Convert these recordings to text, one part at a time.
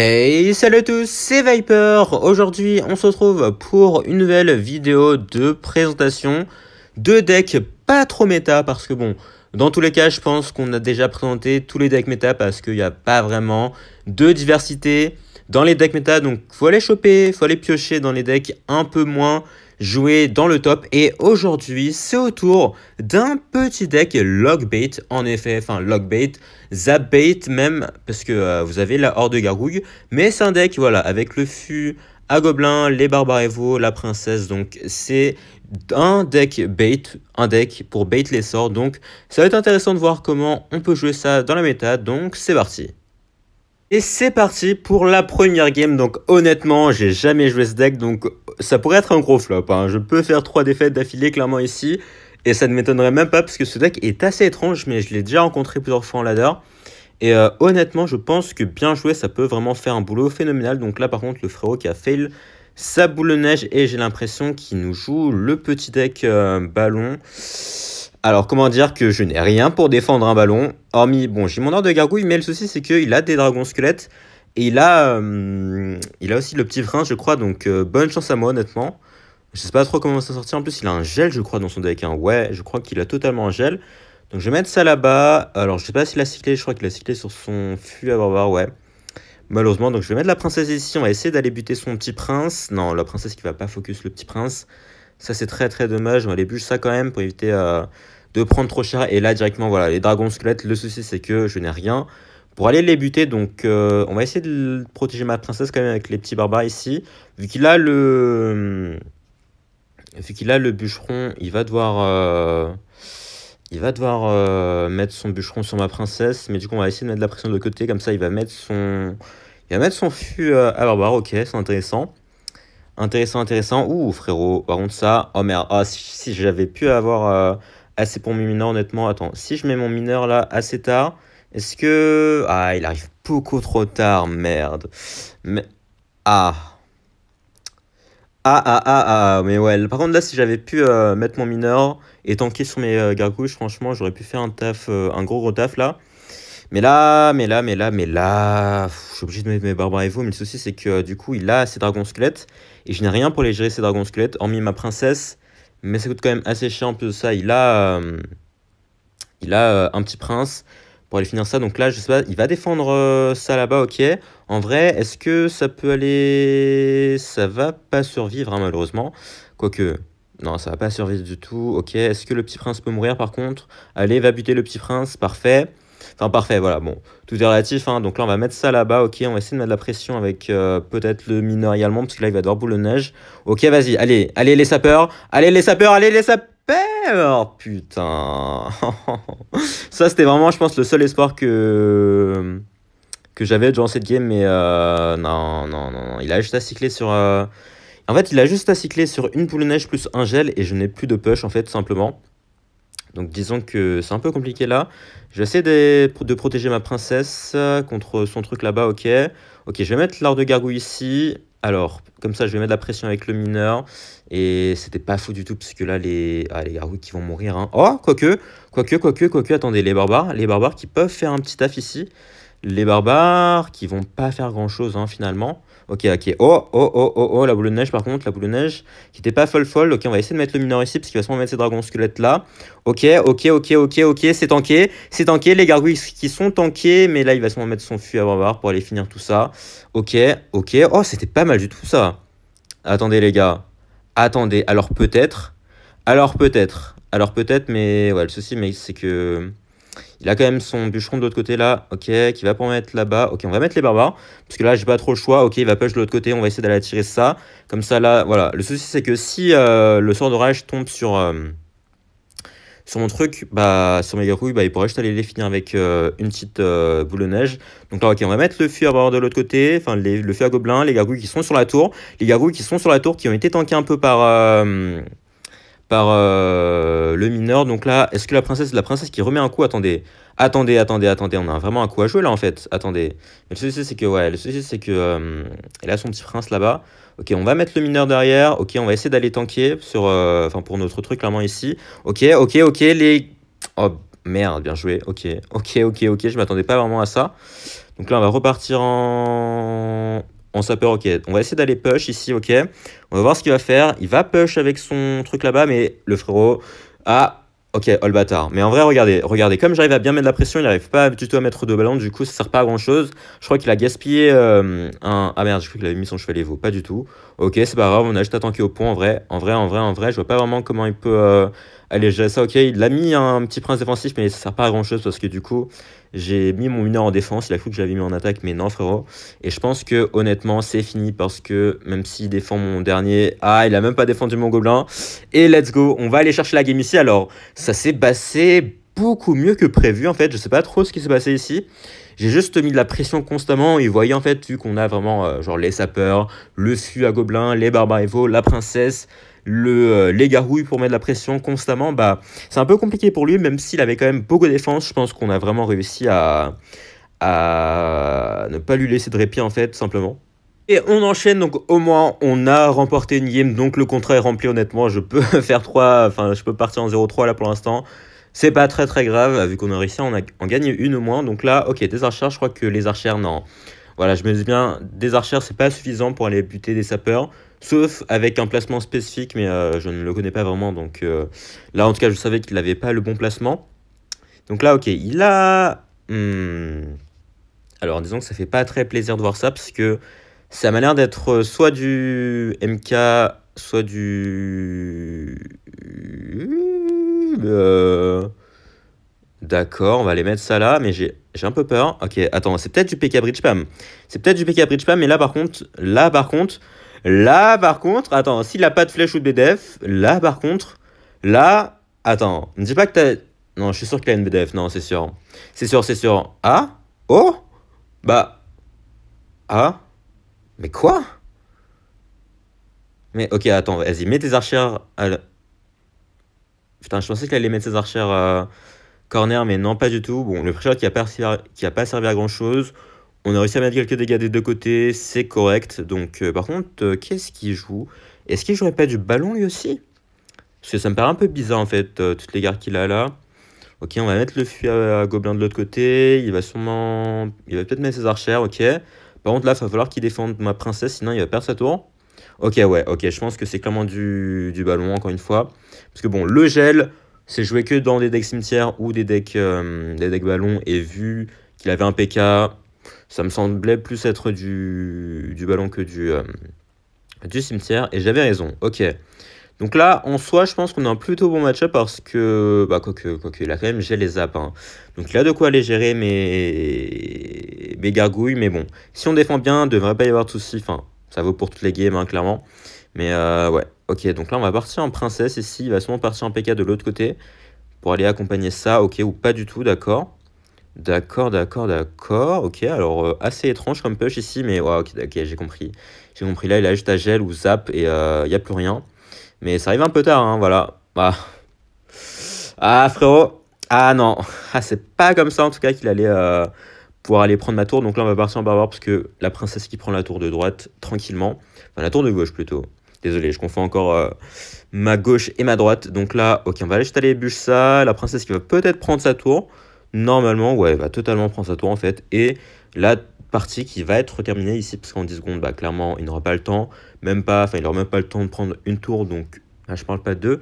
Hey, salut à tous, c'est Viper. Aujourd'hui, on se retrouve pour une nouvelle vidéo de présentation de decks pas trop méta parce que bon, dans tous les cas, je pense qu'on a déjà présenté tous les decks méta parce qu'il n'y a pas vraiment de diversité dans les decks méta. Donc, faut aller choper, faut aller piocher dans les decks un peu moins jouer dans le top. Et aujourd'hui, c'est au tour d'un petit deck Logbait, en effet, enfin Logbait, bait même, parce que euh, vous avez la Horde de Gargouille. Mais c'est un deck, voilà, avec le fût à Gobelin, les barbares Barbarevo, la Princesse, donc c'est un deck bait, un deck pour bait les sorts, donc ça va être intéressant de voir comment on peut jouer ça dans la méta, donc c'est parti. Et c'est parti pour la première game. Donc honnêtement, j'ai jamais joué ce deck, donc ça pourrait être un gros flop. Hein. Je peux faire trois défaites d'affilée clairement ici, et ça ne m'étonnerait même pas parce que ce deck est assez étrange, mais je l'ai déjà rencontré plusieurs fois en ladder. Et euh, honnêtement, je pense que bien joué, ça peut vraiment faire un boulot phénoménal. Donc là, par contre, le frérot qui a fail sa boule de neige, et j'ai l'impression qu'il nous joue le petit deck euh, ballon. Alors, comment dire que je n'ai rien pour défendre un ballon, hormis, bon, j'ai mon ordre de gargouille, mais le souci, c'est qu'il a des dragons squelettes, et il a, euh, il a aussi le petit prince, je crois, donc euh, bonne chance à moi, honnêtement. Je sais pas trop comment ça sortir. En plus, il a un gel, je crois, dans son deck. Hein. Ouais, je crois qu'il a totalement un gel. Donc, je vais mettre ça là-bas. Alors, je sais pas s'il a cyclé. Je crois qu'il a cyclé sur son fût à barbare. Ouais. Malheureusement, donc je vais mettre la princesse ici. On va essayer d'aller buter son petit prince. Non, la princesse qui va pas focus le petit prince. Ça, c'est très très dommage. On va aller ça quand même pour éviter euh, de prendre trop cher. Et là, directement, voilà, les dragons squelettes, le souci, c'est que je n'ai rien pour aller les buter. Donc, euh, on va essayer de protéger ma princesse quand même avec les petits barbares ici. Vu qu'il a le. Euh, vu qu'il a le bûcheron, il va devoir. Euh, il va devoir mettre son bûcheron sur ma princesse. Mais du coup, on va essayer de mettre la pression de côté. Comme ça, il va mettre son. Il va mettre son fût à barbare. Ok, c'est intéressant. Intéressant, intéressant. Ouh, frérot, par contre, ça. Oh merde. Ah, si j'avais pu avoir assez pour mes mineurs, honnêtement. Attends, si je mets mon mineur là assez tard, est-ce que. Ah, il arrive beaucoup trop tard, merde. Mais. Ah. Ah, ah, ah, ah, mais ouais. Par contre, là, si j'avais pu euh, mettre mon mineur et tanker sur mes euh, gargouilles franchement, j'aurais pu faire un taf, euh, un gros gros taf là. Mais là, mais là, mais là, mais là, je suis obligé de mettre mes barbares et vous, mais le souci c'est que du coup il a ses dragons squelettes et je n'ai rien pour les gérer ces dragons squelettes, hormis ma princesse mais ça coûte quand même assez cher en plus de ça. Il a, euh, il a euh, un petit prince pour aller finir ça. Donc là, je sais pas, il va défendre euh, ça là-bas, ok. En vrai, est-ce que ça peut aller. Ça va pas survivre, hein, malheureusement. Quoique. Non, ça va pas survivre du tout. Ok, est-ce que le petit prince peut mourir par contre Allez, va buter le petit prince, parfait. Enfin, parfait, voilà, bon, tout est relatif. Hein. donc là, on va mettre ça là-bas, ok, on va essayer de mettre de la pression avec euh, peut-être le mineur également, parce que là, il va devoir boule de neige. Ok, vas-y, allez, allez les sapeurs, allez les sapeurs, allez les sapeurs Putain Ça, c'était vraiment, je pense, le seul espoir que que j'avais durant cette game, mais euh, non, non, non, il a juste à cycler sur... Euh, en fait, il a juste à cycler sur une boule de neige plus un gel, et je n'ai plus de push, en fait, simplement. Donc disons que c'est un peu compliqué là. J'essaie de, de protéger ma princesse euh, contre son truc là-bas, ok. Ok, je vais mettre l'art de gargouille ici. Alors, comme ça, je vais mettre la pression avec le mineur. Et c'était pas fou du tout, puisque là, les, ah, les gargouilles qui vont mourir. Hein. Oh, quoique, quoique, quoique, quoique, attendez, les barbares, les barbares qui peuvent faire un petit taf ici. Les barbares qui vont pas faire grand-chose, hein, finalement. Ok, ok. Oh, oh, oh, oh, oh, la boule de neige par contre, la boule de neige qui n'était pas folle folle. Ok, on va essayer de mettre le mineur ici parce qu'il va sûrement mettre ces dragons squelettes là. Ok, ok, ok, ok, ok, c'est tanké. C'est tanké, les gargouilles qui sont tankées, mais là il va sûrement mettre son fût à barbare pour aller finir tout ça. Ok, ok. Oh, c'était pas mal du tout ça. Attendez les gars. Attendez, alors peut-être. Alors peut-être. Alors peut-être, mais ouais, le souci, mais c'est que. Il a quand même son bûcheron de l'autre côté là, ok, qui va pas en mettre là-bas. Ok, on va mettre les barbares, parce que là, j'ai pas trop le choix. Ok, il va push de l'autre côté, on va essayer d'aller attirer ça. Comme ça, là, voilà. Le souci, c'est que si euh, le sort d'orage tombe sur, euh, sur mon truc, bah, sur mes gargouilles, bah, il pourrait juste aller les finir avec euh, une petite boule de neige. Donc là, ok, on va mettre le feu à barbares de l'autre côté, enfin, le feu à gobelin, les gargouilles qui sont sur la tour, les gargouilles qui sont sur la tour, qui ont été tankées un peu par par euh, le mineur. Donc là, est-ce que la princesse, la princesse qui remet un coup, attendez, attendez, attendez, attendez, on a vraiment un coup à jouer là en fait, attendez. le souci c'est que, ouais, le souci c'est que, euh, elle a son petit prince là-bas. Ok, on va mettre le mineur derrière, ok, on va essayer d'aller tanker sur, euh, enfin pour notre truc clairement ici. Ok, ok, ok, les... Oh merde, bien joué, ok, ok, ok, ok, je m'attendais pas vraiment à ça. Donc là, on va repartir en on s'appelle, ok, on va essayer d'aller push ici, ok. On va voir ce qu'il va faire. Il va push avec son truc là-bas, mais le frérot a... Ok, all bâtard. Mais en vrai, regardez, regardez, comme j'arrive à bien mettre la pression, il n'arrive pas du tout à mettre deux ballons, du coup, ça sert pas à grand chose. Je crois qu'il a gaspillé euh, un. Ah merde, je crois qu'il avait mis son chevalet vaut pas du tout. Ok, c'est pas grave, on a juste à tanker au point, en vrai, en vrai, en vrai, en vrai. Je vois pas vraiment comment il peut aller euh, alléger ça. Ok, il a mis un petit prince défensif, mais ça sert pas à grand chose parce que du coup, j'ai mis mon mineur en défense, il a cru que j'avais mis en attaque, mais non frérot. Et je pense que honnêtement c'est fini parce que même s'il défend mon dernier, ah il a même pas défendu mon gobelin. Et let's go, on va aller chercher la game ici. Alors ça s'est passé beaucoup mieux que prévu en fait, je sais pas trop ce qui s'est passé ici. J'ai juste mis de la pression constamment et voyait en fait vu qu'on a vraiment euh, genre les sapeurs, le su à gobelin les barbares la princesse, le, euh, les garouilles pour mettre la pression constamment, bah, c'est un peu compliqué pour lui, même s'il avait quand même beaucoup de défense. Je pense qu'on a vraiment réussi à, ne pas lui laisser de répit, en fait, simplement. Et on enchaîne, donc au moins on a remporté une game, donc le contrat est rempli honnêtement, je peux faire 3, enfin je peux partir en 0-3 là pour l'instant. C'est pas très très grave, vu qu'on a réussi, on a en gagné une au moins, donc là, ok, des archers, je crois que les archers, non. Voilà, je me dis bien, des archers, c'est pas suffisant pour aller buter des sapeurs, sauf avec un placement spécifique, mais euh, je ne le connais pas vraiment. Donc euh, là, en tout cas, je savais qu'il n'avait pas le bon placement. Donc là, ok, il a... Hmm. Alors disons que ça fait pas très plaisir de voir ça, parce que ça m'a l'air d'être euh, soit du MK, soit du... D'accord, on va aller mettre ça là, mais j'ai un peu peur. Ok, attends, c'est peut-être du PK Bridge Pam. C'est peut-être du PK Bridge Pam, mais là par contre, là par contre, Là, par contre, attends, s'il a pas de flèche ou de BDF, là, par contre, là, attends, ne dis pas que t'as. Non, je suis sûr qu'il a une BDF, non, c'est sûr. C'est sûr, c'est sûr. Ah Oh Bah. Ah Mais quoi Mais ok, attends, vas-y, mets tes archers, À Putain, je pensais qu'il allait mettre ses archères à euh, corner, mais non, pas du tout. Bon, le pressure qui a qui a pas servi à grand chose. On a réussi à mettre quelques dégâts des deux côtés, c'est correct. Donc, euh, par contre, euh, qu'est-ce qu'il joue Est-ce qu'il jouerait pas du ballon lui aussi Parce que ça me paraît un peu bizarre en fait, euh, toutes les gardes qu'il a là. Ok, on va mettre le fui à, Gobelin de l'autre côté. Il va sûrement. Il va peut-être mettre ses archères, ok. Par contre, là, il va falloir qu'il défende ma princesse, sinon il va perdre sa tour. Ok, ouais, ok, je pense que c'est clairement du, ballon, encore une fois. Parce que bon, le gel, c'est joué que dans des decks cimetières ou des decks, des decks ballons. Et vu qu'il avait un PK, ça me semblait plus être du, du ballon que du, euh, du cimetière. Et j'avais raison. Ok. Donc là, en soi, je pense qu'on a un plutôt bon match-up parce que, bah, quoique, quoi que, là quand même j'ai les zaps. Hein. Donc là, de quoi aller gérer mes, mes gargouilles, mais bon. Si on défend bien, il devrait pas y avoir de soucis. Enfin, ça vaut pour toutes les games, hein, clairement. Mais euh, ouais, ok. Donc là, on va partir en princesse ici. Il va sûrement partir en PK de l'autre côté pour aller accompagner ça, ok, ou pas du tout, d'accord. D'accord, d'accord, d'accord. Ok, alors euh, assez étrange comme push ici, mais ouais, ok, j'ai compris. J'ai compris. Là, il a juste à gel ou zap et euh, il y n'y a plus rien. Mais ça arrive un peu tard, hein, voilà. Ah. ah, frérot. Ah non. Ah, c'est pas comme ça en tout cas qu'il allait euh, pouvoir aller prendre ma tour. Donc là, on va partir en barbare parce que la princesse qui prend la tour de droite tranquillement. Enfin, la tour de gauche plutôt. Désolé, je confonds encore ma gauche et ma droite. Donc là, ok, on va aller juste les bûches ça. La princesse qui va peut-être prendre sa tour normalement, ouais, va totalement prendre sa tour en fait. Et la partie qui va être terminée ici, parce qu'en 10 secondes, bah, clairement, il n'aura pas le temps, même pas, enfin, il n'aura même pas le temps de prendre une tour, donc là, je parle pas de deux.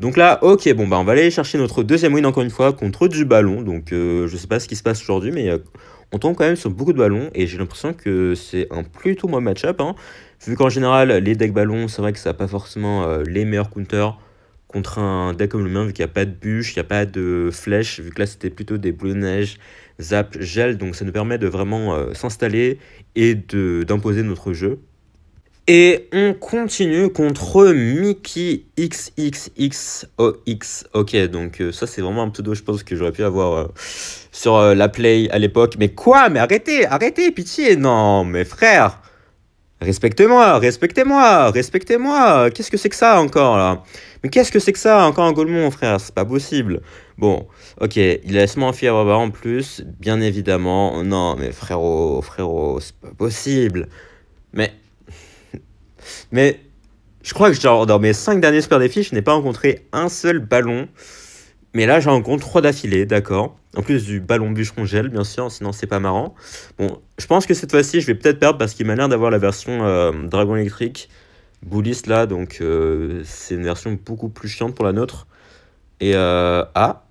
Donc là, ok, bon, bah, on va aller chercher notre deuxième win encore une fois contre du ballon. Donc euh, je sais pas ce qui se passe aujourd'hui, mais euh, on tombe quand même sur beaucoup de ballons. Et j'ai l'impression que c'est un plutôt bon match-up. Hein. vu qu'en général, les decks ballons, c'est vrai que ça n'a pas forcément euh, les meilleurs counters contre un deck comme le mien, vu qu'il n'y a pas de bûche, il n'y a pas de flèche, vu que là c'était plutôt des boules de neige, zap, gel, donc ça nous permet de vraiment euh, s'installer et d'imposer notre jeu. Et on continue contre Mickey XXXOX. Ok, donc euh, ça c'est vraiment un pseudo, je pense, que j'aurais pu avoir euh, sur la Play à l'époque. Mais quoi Mais arrêtez, arrêtez, pitié Non, mais frère Respectez-moi, respectez-moi, respectez-moi. Qu'est-ce que c'est que ça encore là Mais qu'est-ce que c'est que ça encore en Gaulmont, frère C'est pas possible. Bon, ok, il laisse mon fier en plus, bien évidemment. Non, mais frérot, frérot, c'est pas possible. Mais. Mais. Je crois que genre, dans mes 5 derniers Super Défis, je n'ai pas rencontré un seul ballon mais là, j'en compte trois d'affilée, d'accord. En plus du ballon bûcheron gel, bien sûr, sinon c'est pas marrant. Bon, je pense que cette fois-ci, je vais peut-être perdre parce qu'il m'a l'air d'avoir la version euh, Dragon électrique bouliste là, donc euh, c'est une version beaucoup plus chiante pour la nôtre. Et euh, ah,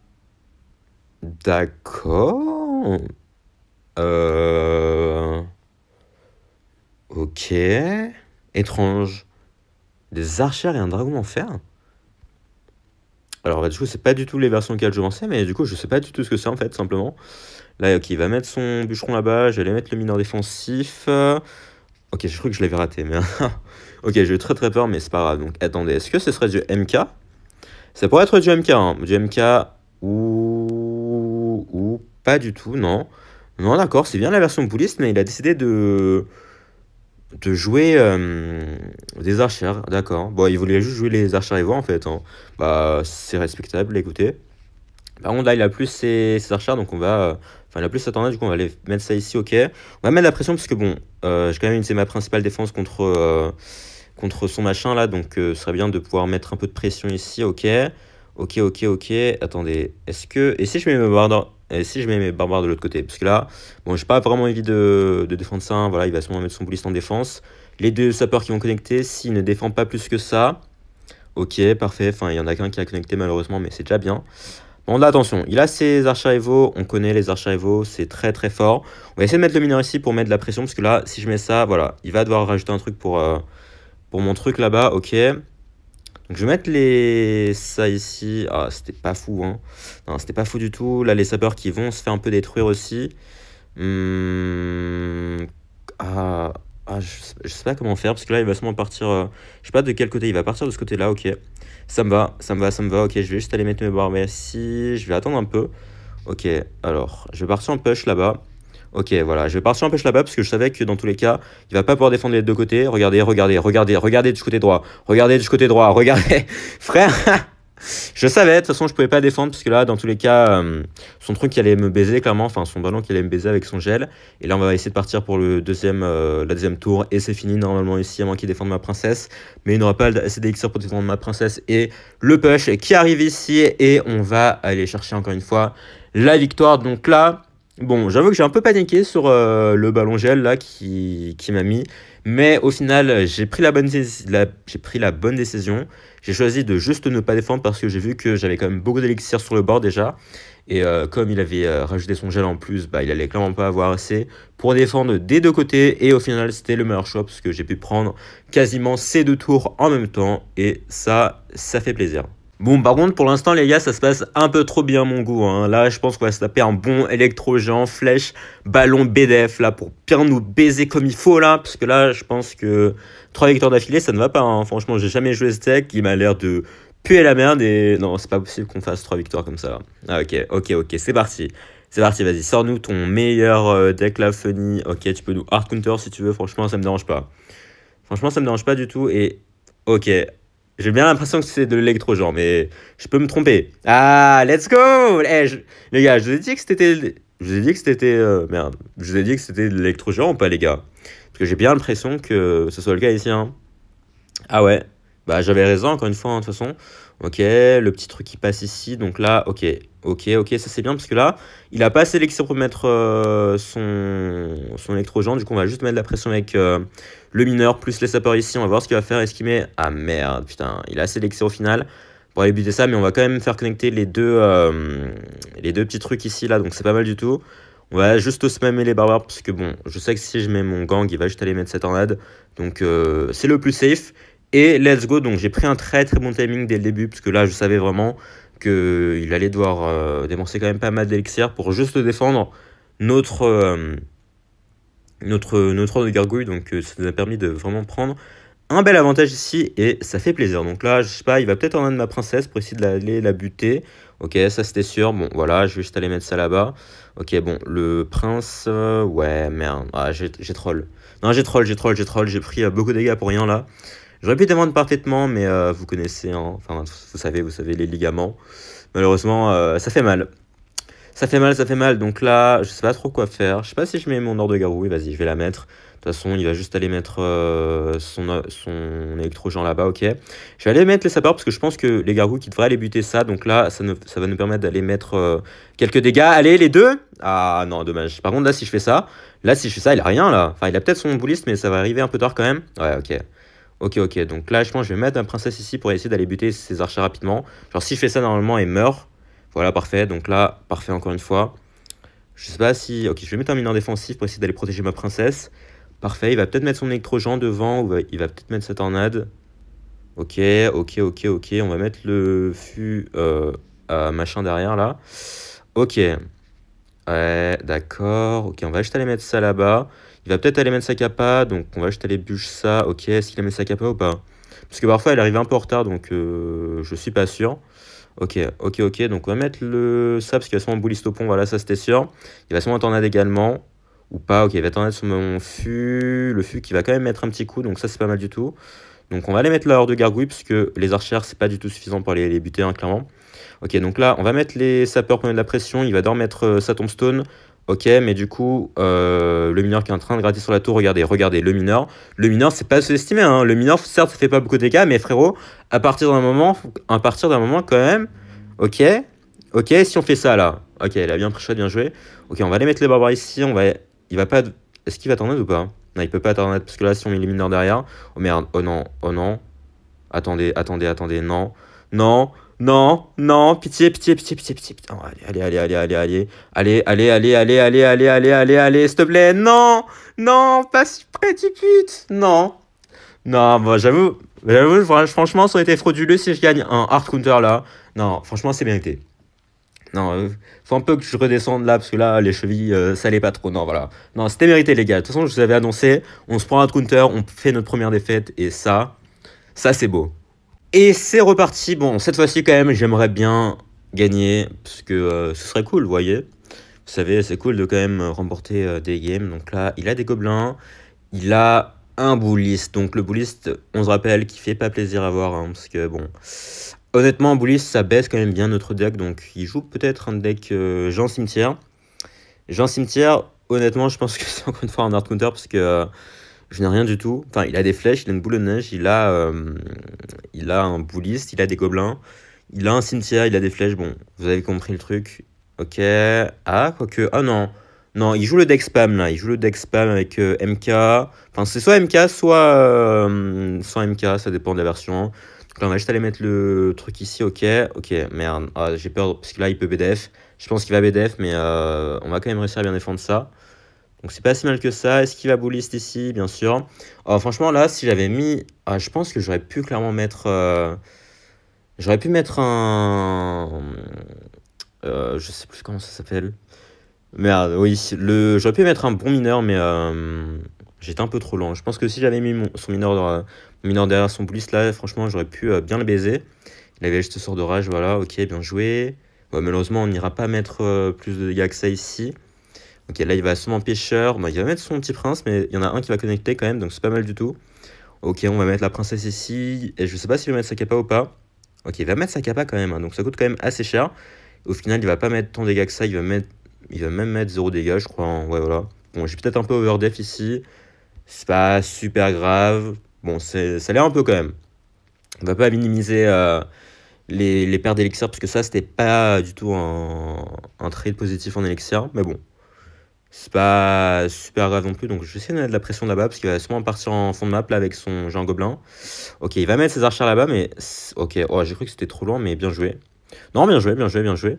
d'accord. Euh, ok, étrange. Des archères et un dragon en fer alors bah, du coup, c'est pas du tout les versions auxquelles je pensais, mais du coup, je sais pas du tout ce que c'est en fait, simplement. Là, ok, il va mettre son bûcheron là-bas, J'allais mettre le mineur défensif. Ok, je crois que je l'avais raté, mais... ok, j'ai eu très très peur, mais c'est pas grave. Donc attendez, est-ce que ce serait du MK Ça pourrait être du MK, hein. du MK ou... ou pas du tout, non. Non, d'accord, c'est bien la version police, mais il a décidé de de jouer euh, des archers, d'accord. Bon, il voulait juste jouer les archères voir en fait. Hein. Bah, c'est respectable, écoutez. Par contre, là, il a plus ses, archers, archères, donc on va. Euh, enfin, il a plus sa tendance, du coup, on va aller mettre ça ici, ok. On va mettre la pression, parce que bon, euh, j'ai quand même une, c'est ma principale défense contre, contre son machin là, donc ce serait bien de pouvoir mettre un peu de pression ici, ok. Ok, ok, ok. Attendez, est-ce que. Et si je mets mes dans et si je mets mes barbares de l'autre côté Parce que là, bon, j'ai pas vraiment envie de, défendre ça. Hein. voilà, il va sûrement mettre son bouliste en défense. Les deux sapeurs qui vont connecter, s'il ne défend pas plus que ça, ok, parfait. Enfin, il y en a qu'un qui a connecté malheureusement, mais c'est déjà bien. Bon, là, attention, il a ses archivaux on connaît les archivaux c'est très très fort. On va essayer de mettre le mineur ici pour mettre de la pression, parce que là, si je mets ça, voilà, il va devoir rajouter un truc pour, euh, pour mon truc là-bas, ok je vais mettre les... ça ici. Ah, c'était pas fou, hein. Non, c'était pas fou du tout. Là, les sapeurs qui vont se faire un peu détruire aussi. Hmm, ah... ah, je, sais, pas comment faire, parce que là, il va sûrement partir... Euh, je sais pas de quel côté il va partir, de ce côté-là, ok. Ça me va, ça me va, ça me va, ok. Je vais juste aller mettre mes barres, ici Je vais attendre un peu. Ok, alors, je vais partir en push là-bas. Ok, voilà, je vais partir un peu là-bas parce que je savais que dans tous les cas, il va pas pouvoir défendre les deux côtés. Regardez, regardez, regardez, regardez du côté droit, regardez du côté droit, regardez, frère. je savais, de toute façon, je pouvais pas défendre parce que là, dans tous les cas, euh, son truc qui allait me baiser clairement, enfin son ballon qui allait me baiser avec son gel. Et là, on va essayer de partir pour le deuxième, euh, la deuxième tour et c'est fini normalement ici, à moins qu'il défende ma princesse. Mais il n'aura pas assez d'élixir pour défendre ma princesse et le push qui arrive ici et on va aller chercher encore une fois la victoire. Donc là. Bon, j'avoue que j'ai un peu paniqué sur euh, le ballon gel là qui, m'a mis, mais au final j'ai pris la bonne, pris la bonne décision. J'ai choisi de juste ne pas défendre parce que j'ai vu que j'avais quand même beaucoup d'élixir sur le bord déjà. Et euh, comme il avait euh, rajouté son gel en plus, bah, il allait clairement pas avoir assez pour défendre des deux côtés. Et au final, c'était le meilleur choix parce que j'ai pu prendre quasiment ces deux tours en même temps. Et ça, ça fait plaisir. Bon, par contre, pour l'instant, les gars, ça se passe un peu trop bien, mon goût. Hein. Là, je pense qu'on va se taper un bon électrogen, flèche, ballon, BDF, là, pour bien nous baiser comme il faut, là. Parce que là, je pense que trois victoires d'affilée, ça ne va pas. Hein. Franchement, j'ai jamais joué ce deck. Il m'a l'air de puer la merde. Et non, c'est pas possible qu'on fasse trois victoires comme ça, Ah, ok, ok, ok, c'est parti. C'est parti, vas-y, sors-nous ton meilleur euh, deck, la funny. Ok, tu peux nous hard counter si tu veux. Franchement, ça me dérange pas. Franchement, ça me dérange pas du tout. Et ok, j'ai bien l'impression que c'est de l'électro, genre, mais je peux me tromper. Ah, let's go eh, Les gars, je vous ai dit que c'était. Je ai dit que c'était. Euh, merde. Je vous ai dit que c'était de l'électro, genre, ou pas, les gars Parce que j'ai bien l'impression que ce soit le cas ici, hein. Ah ouais, bah, j'avais raison, encore une fois, hein, de toute façon. Ok, le petit truc qui passe ici, donc là, ok, ok, ok, ça c'est bien, parce que là, il a pas assez pour mettre euh, son, son du coup on va juste mettre la pression avec euh, le mineur, plus les sapeurs ici, on va voir ce qu'il va faire, est-ce qu'il met... Ah merde, putain, il a assez d'électricité au final pour aller buter ça, mais on va quand même faire connecter les deux, euh, les deux petits trucs ici, là, donc c'est pas mal du tout. On va juste spammer les barbares, parce que bon, je sais que si je mets mon gang, il va juste aller mettre cette tornade, donc c'est le plus safe, et let's go, donc j'ai pris un très très bon timing dès le début, parce que là je savais vraiment qu'il euh, allait devoir euh, quand même pas mal d'élixir pour juste défendre notre, euh, notre, notre de gargouille. Donc euh, ça nous a permis de vraiment prendre un bel avantage ici et ça fait plaisir. Donc là, je sais pas, il va peut-être en un de ma princesse pour essayer de la buter. Ok, ça c'était sûr. Bon, voilà, je vais juste aller mettre ça là-bas. Ok, bon, le prince... Euh, ouais, merde, ah, j'ai troll. Non, j'ai troll, j'ai troll, j'ai troll. J'ai pris beaucoup de dégâts pour rien là. J'aurais pu défendre parfaitement, mais euh, vous connaissez, hein, enfin vous savez, vous savez les ligaments. Malheureusement, euh, ça fait mal. Ça fait mal, ça fait mal. Donc là, je sais pas trop quoi faire. Je sais pas si je mets mon ordre de garou. Vas-y, je vais la mettre. De toute façon, il va juste aller mettre euh, son, son électrogen là-bas, ok. Je vais aller mettre les sapeurs, parce que je pense que les garous qui devraient aller buter ça. Donc là, ça, va nous permettre d'aller mettre quelques dégâts. Allez, les deux Ah non, dommage. Par contre, là, si je fais ça, là, si je fais ça, il a rien là. Enfin, il a peut-être son bouliste, mais ça va arriver un peu tard quand même. Ouais, ok. Ok, ok, donc là, je pense que je vais mettre ma princesse ici pour essayer d'aller buter ses archers rapidement. Genre, si je fais ça normalement, elle meurt. Voilà, parfait. Donc là, parfait encore une fois. Je sais pas si... Ok, je vais mettre un mineur défensif pour essayer d'aller protéger ma princesse. Parfait, il va peut-être mettre son électrogen devant, ou il va peut-être mettre sa tornade. Ok, ok, ok, ok. On va mettre le fût euh, machin derrière, là. Ok. Ouais, d'accord. Ok, on va juste aller mettre ça là-bas. Il va peut-être aller mettre sa capa, donc on va juste aller bûcher ça. Ok, est-ce qu'il a mis sa capa ou pas Parce que parfois, elle arrive un peu en retard, donc euh, je suis pas sûr. Ok, ok, ok. Donc on va mettre le ça parce qu'il va sûrement au pont. Voilà, ça c'était sûr. Il va sûrement tornade également. Ou pas. Ok, il va tornade sur mon fût. Le fût qui va quand même mettre un petit coup. Donc ça c'est pas mal du tout. Donc on va aller mettre la de gargouille parce que les archères c'est pas du tout suffisant pour aller les buter hein, clairement. Ok, donc là on va mettre les sapeurs pour mettre de la pression. Il va devoir mettre euh, sa tombstone. Ok, mais du coup, euh, le mineur qui est en train de gratter sur la tour, regardez, regardez, le mineur. Le mineur, c'est pas sous-estimé. Hein. Le mineur, certes, ça fait pas beaucoup de dégâts, mais frérot, à partir d'un moment, à partir d'un moment quand même, ok, ok, si on fait ça là, ok, il a bien pris choix, bien joué. Ok, on va aller mettre les barbares ici, on va, il va pas, est-ce qu'il va attendre ou pas Non, il peut pas attendre, parce que là, si on met le mineur derrière, oh merde, oh non, oh non, attendez, attendez, attendez, non, non, non, non, pitié, pitié, pitié, pitié, pitié. pitié. allez, allez, allez, allez, allez, allez, allez, allez, allez, allez, allez, allez, allez, allez, s'il te plaît. Non, non, pas si près du pute. Non, non, moi j'avoue, j'avoue, franchement, ça aurait été frauduleux si je gagne un hard counter là. Non, franchement, c'est mérité. Non, faut un peu que je redescende là, parce que là, les chevilles, ça allait pas trop. Non, voilà. Non, c'était mérité, les gars. De toute façon, je vous avais annoncé, on se prend un counter, on fait notre première défaite, et ça, ça, c'est beau. Et c'est reparti. Bon, cette fois-ci, quand même, j'aimerais bien gagner, parce que euh, ce serait cool, vous voyez. Vous savez, c'est cool de quand même remporter euh, des games. Donc là, il a des gobelins, il a un bouliste. Donc le bouliste, on se rappelle, qui fait pas plaisir à voir, hein, parce que bon... Honnêtement, un bouliste, ça baisse quand même bien notre deck, donc il joue peut-être un deck euh, Jean Cimetière. Jean Cimetière, honnêtement, je pense que c'est encore une fois un art counter, parce que je n'ai rien du tout. Enfin, il a des flèches, il a une boule de neige, il a, euh, il a un bouliste, il a des gobelins, il a un cimetière, il a des flèches. Bon, vous avez compris le truc. Ok. Ah, quoique. Ah non. Non, il joue le deck spam là. Il joue le deck spam avec euh, MK. Enfin, c'est soit MK, soit, euh, sans MK, ça dépend de la version. Donc là, on va juste aller mettre le truc ici. Ok. Ok, merde. Ah, j'ai peur parce que là, il peut BDF. Je pense qu'il va BDF, mais on va quand même réussir à bien défendre ça. Donc c'est pas si mal que ça. Est-ce qu'il va bullist ici Bien sûr. Oh, franchement, là, si j'avais mis... Ah, je pense que j'aurais pu clairement mettre... Euh, j'aurais pu mettre un... Euh, je sais plus comment ça s'appelle. Merde, oui. Le... J'aurais pu mettre un bon mineur, mais... Euh, j'étais un peu trop lent. Je pense que si j'avais mis mon... son mineur, derrière son boulliste, là, franchement, j'aurais pu bien le baiser. Il avait juste sort de rage, voilà, ok, bien joué. malheureusement, on n'ira pas mettre plus de dégâts que ça ici. Ok, là il va son pêcheur. il va mettre son petit prince, mais il y en a un qui va connecter quand même, donc c'est pas mal du tout. Ok, on va mettre la princesse ici. Et je sais pas s'il va mettre sa capa ou pas. Ok, il va mettre sa capa quand même, hein, donc ça coûte quand même assez cher. Au final, il va pas mettre tant de dégâts que ça. Il va, mettre... il va même mettre zéro dégâts, je crois. Hein. Ouais, voilà. Bon, j'ai peut-être un peu overdef ici. C'est pas super grave. Bon, ça l'air un peu quand même. On va pas minimiser euh, les, les paires d'élixir, parce que ça, c'était pas du tout un, un trade positif en élixir. Mais bon, c'est pas super grave non plus, donc je sais qu'il a de la pression là-bas, parce qu'il va sûrement partir en fond de map là avec son Jean Gobelin. Ok, il va mettre ses archers là-bas, mais. Ok, oh, j'ai cru que c'était trop loin, mais bien joué. Non, bien joué, bien joué, bien joué.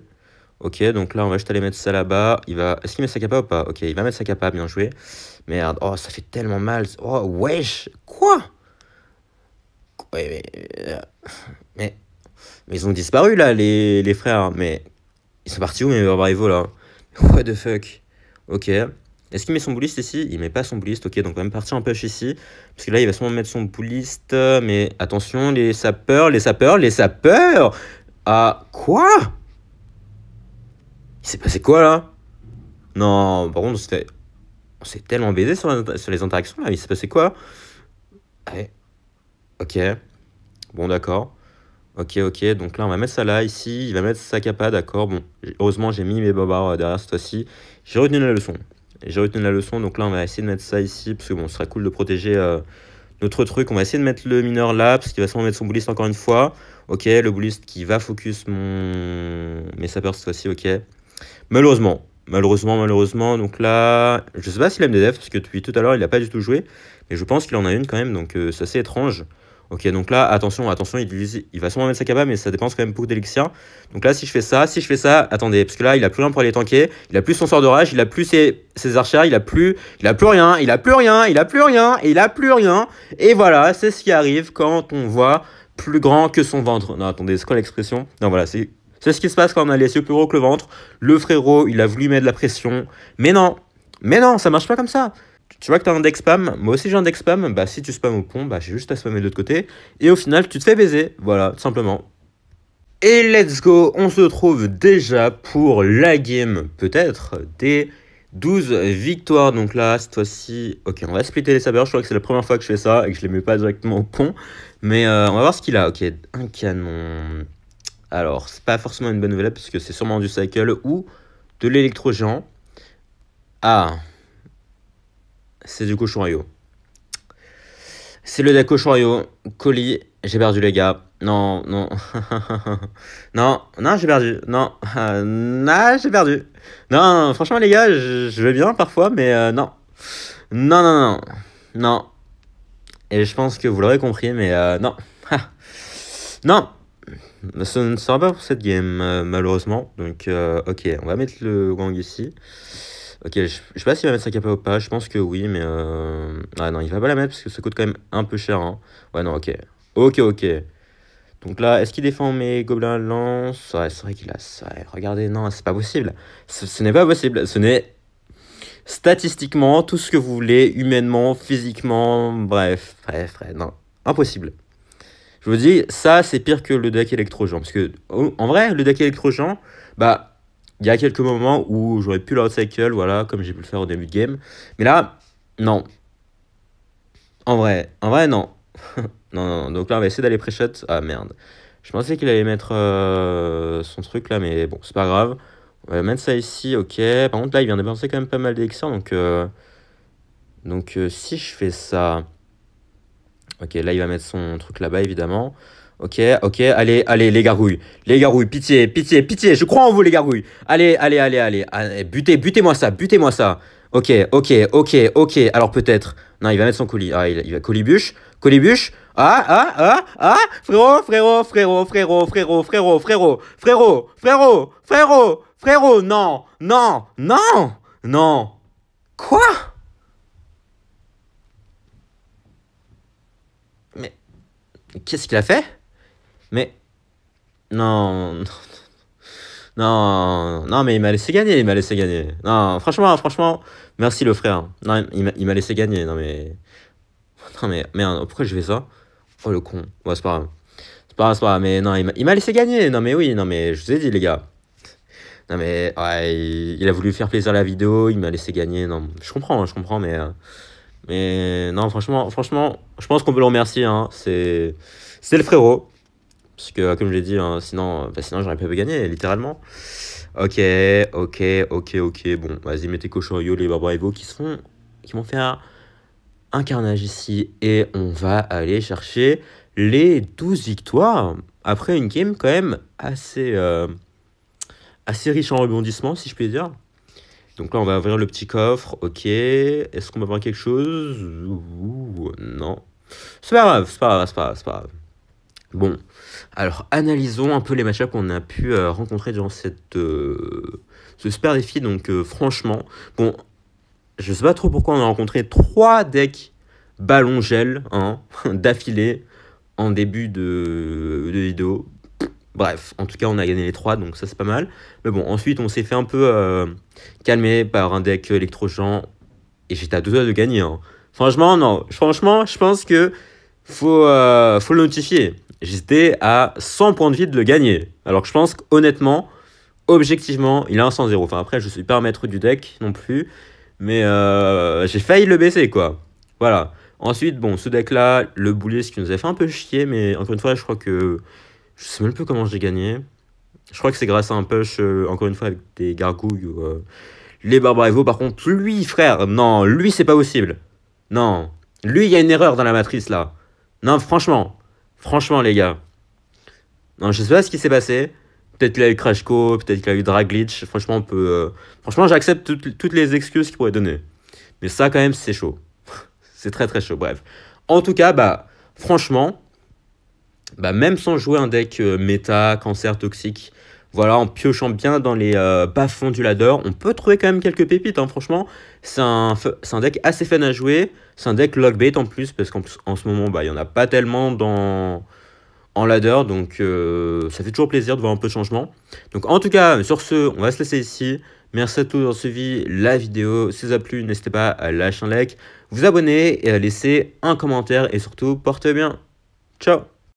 Ok, donc là, on va juste aller mettre ça là-bas. Il va... Est-ce qu'il met sa capa ou pas Ok, il va mettre sa capa, bien joué. Merde, oh, ça fait tellement mal. Oh, wesh Quoi mais, euh, mais, mais, ils ont disparu là, les, frères. Hein. Mais ils sont partis où, mes bravo, là What the fuck Ok. Est-ce qu'il met son bouliste ici Il met pas son bouliste, ok, donc on va même partir un push ici. Parce que là, il va sûrement mettre son bouliste, mais attention, les sapeurs, les sapeurs, les sapeurs Ah, quoi Il s'est passé quoi, là Non, par contre, c'était... On s'est tellement baisé sur, les interactions, là, il s'est passé quoi ouais. Eh, ok. Bon, d'accord. Ok, ok, donc là on va mettre ça là, ici, il va mettre sa capa, d'accord, bon, heureusement j'ai mis mes bobards euh, derrière cette fois-ci, j'ai retenu la leçon, j'ai retenu la leçon, donc là on va essayer de mettre ça ici, parce que bon, ce sera cool de protéger euh, notre truc, on va essayer de mettre le mineur là, parce qu'il va sûrement mettre son bouliste encore une fois, ok, le bouliste qui va focus mon... mes sapeurs cette fois-ci, ok, malheureusement, malheureusement, malheureusement, donc là, je sais pas s'il aime des devs, parce que depuis tout à l'heure il a pas du tout joué, mais je pense qu'il en a une quand même, donc ça, euh, c'est assez étrange, Ok, donc là, attention, attention, il, il va sûrement mettre sa cabane, mais ça dépense quand même beaucoup d'élixir. Donc là, si je fais ça, si je fais ça, attendez, parce que là, il a plus rien pour aller tanker, il a plus son sort d'orage, il a plus ses, archers, archères, il a plus, il a plus rien, il a plus rien, il a plus rien, il a plus rien. Et voilà, c'est ce qui arrive quand on voit plus grand que son ventre. Non, attendez, c'est quoi l'expression Non, voilà, c'est ce qui se passe quand on a les yeux plus gros que le ventre. Le frérot, il a voulu mettre de la pression, mais non, mais non, ça marche pas comme ça. Tu vois que tu as un deck spam, moi aussi j'ai un deck spam, bah si tu spams au pont, bah j'ai juste à spammer de l'autre côté, et au final tu te fais baiser, voilà, tout simplement. Et let's go, on se retrouve déjà pour la game, peut-être, des 12 victoires. Donc là, cette fois-ci, ok, on va splitter les sabers, je crois que c'est la première fois que je fais ça, et que je les mets pas directement au pont, mais euh, on va voir ce qu'il a, ok, un canon... Alors, c'est pas forcément une bonne nouvelle, parce que c'est sûrement du cycle ou de l'électro-géant, Ah, c'est du cochon yo. C'est le cochon yo. Colis, j'ai perdu les gars. Non, non. non, non, j'ai perdu. Non, non, ah, j'ai perdu. Non, franchement les gars, je vais bien parfois, mais euh, non. Non, non, non. Non. Et je pense que vous l'aurez compris, mais euh, non. non. Ce ne sera pas pour cette game, euh, malheureusement. Donc, ok, on va mettre le gang ici. Ok, je, sais pas s'il va mettre sa capa ou pas, je pense que oui, mais... Euh, ah non, il va pas la mettre parce que ça coûte quand même un peu cher. Hein. Ouais, non, ok. Ok, ok. Donc là, est-ce qu'il défend mes gobelins lance Ouais, c'est vrai qu'il a ça. Regardez, non, c'est pas possible. Ce, n'est pas possible. Ce n'est statistiquement tout ce que vous voulez, humainement, physiquement, bref, bref, bref, non, impossible. Je vous dis, ça, c'est pire que le deck électrogen. Parce que, en vrai, le deck électrogen, bah, il y a quelques moments où j'aurais pu l'outcycle, voilà, comme j'ai pu le faire au début de game. Mais là, non. En vrai, en vrai, non. non, non, donc là, on va essayer d'aller pré-shot. Ah merde. Je pensais qu'il allait mettre euh, son truc là, mais bon, c'est pas grave. On va mettre ça ici, ok. Par contre, là, il vient de dépenser quand même pas mal d'excents donc. Euh, donc, euh, si je fais ça. Ok, là, il va mettre son truc là-bas, évidemment. Ok, ok, allez, allez, les garouilles Les garouilles, pitié, pitié, pitié, je crois en vous, les garouilles Allez, allez, allez, allez. butez, butez-moi ça, butez-moi ça. Ok, ok, ok, ok. Alors peut-être. Non, il va mettre son colis. Ah, il, va. Colibuche Colibuche Ah, ah, ah, ah Frérot, frérot, frérot, frérot, frérot, frérot, frérot, frérot, frérot, frérot, frérot, non, non, non, non. Quoi Mais. Qu'est-ce qu'il a fait mais. Non. Non. Non, mais il m'a laissé gagner, il m'a laissé gagner. Non, franchement, franchement, merci le frère. Non, il m'a laissé gagner. Non, mais. Non, mais merde, pourquoi je fais ça Oh le con. Ouais, c'est pas grave. C'est pas grave, c'est pas Mais non, il m'a laissé gagner. Non, mais oui, non, mais je vous ai dit, les gars. Non, mais il, a voulu faire plaisir à la vidéo, il m'a laissé gagner. Non, je comprends, je comprends, mais. Euh, mais non, franchement, franchement, je pense qu'on peut le remercier. Hein. C'est le frérot. Parce que, comme je l'ai dit, hein, sinon, euh, bah, sinon j'aurais pas pu gagner, littéralement. Ok, ok, ok, ok. Bon, vas-y, mettez Cochorio, les Barbarevo qui seront qui vont faire un carnage ici. Et on va aller chercher les 12 victoires. Après une game quand même assez. Euh, assez riche en rebondissements, si je puis dire. Donc là, on va ouvrir le petit coffre. Ok. Est-ce qu'on va voir quelque chose Non. C'est pas c'est pas grave, c'est pas grave, c'est pas grave. Bon. Alors analysons un peu les match qu'on a pu euh, rencontrer durant cette, euh, ce super défi. Donc euh, franchement, bon, je sais pas trop pourquoi on a rencontré trois decks ballon gel hein, d'affilée en début de, vidéo. Bref, en tout cas on a gagné les trois, donc ça c'est pas mal. Mais bon, ensuite on s'est fait un peu calmer par un deck électrochant et j'étais à deux doigts de gagner. Hein. Franchement, non. Franchement, je pense que faut, euh, faut le notifier. J'étais à 100 points de vie de le gagner. Alors que je pense qu'honnêtement, objectivement, il a un 100-0. Enfin, après, je suis pas un maître du deck non plus. Mais euh, j'ai failli le baisser, quoi. Voilà. Ensuite, bon, ce deck-là, le boulet, ce qui nous a fait un peu chier. Mais encore une fois, je crois que. Je sais même plus comment j'ai gagné. Je crois que c'est grâce à un push, euh, encore une fois, avec des gargouilles ou. les barbares vous. par contre, lui, frère, non, lui, c'est pas possible. Non. Lui, il y a une erreur dans la matrice, là. Non, franchement. Franchement, les gars. Non, je sais pas ce qui s'est passé. Peut-être qu'il a eu Crash Co, peut-être qu'il a eu glitch Franchement, on peut, euh, franchement j'accepte toutes les excuses qu'il pourrait donner. Mais ça, quand même, c'est chaud. c'est très très chaud, bref. En tout cas, bah, franchement, bah, même sans jouer un deck euh, méta, cancer, toxique, voilà, en piochant bien dans les euh, bas-fonds du ladder, on peut trouver quand même quelques pépites, hein, franchement. C'est un, deck assez fun à jouer. C'est un deck lockbait en plus, parce qu'en ce moment, bah, il n'y en a pas tellement dans, en ladder, donc euh, ça fait toujours plaisir de voir un peu de changement. Donc en tout cas, sur ce, on va se laisser ici. Merci à tous d'avoir suivi la vidéo. Si ça a plu, n'hésitez pas à lâcher un like, vous abonner et à laisser un commentaire. Et surtout, portez bien. Ciao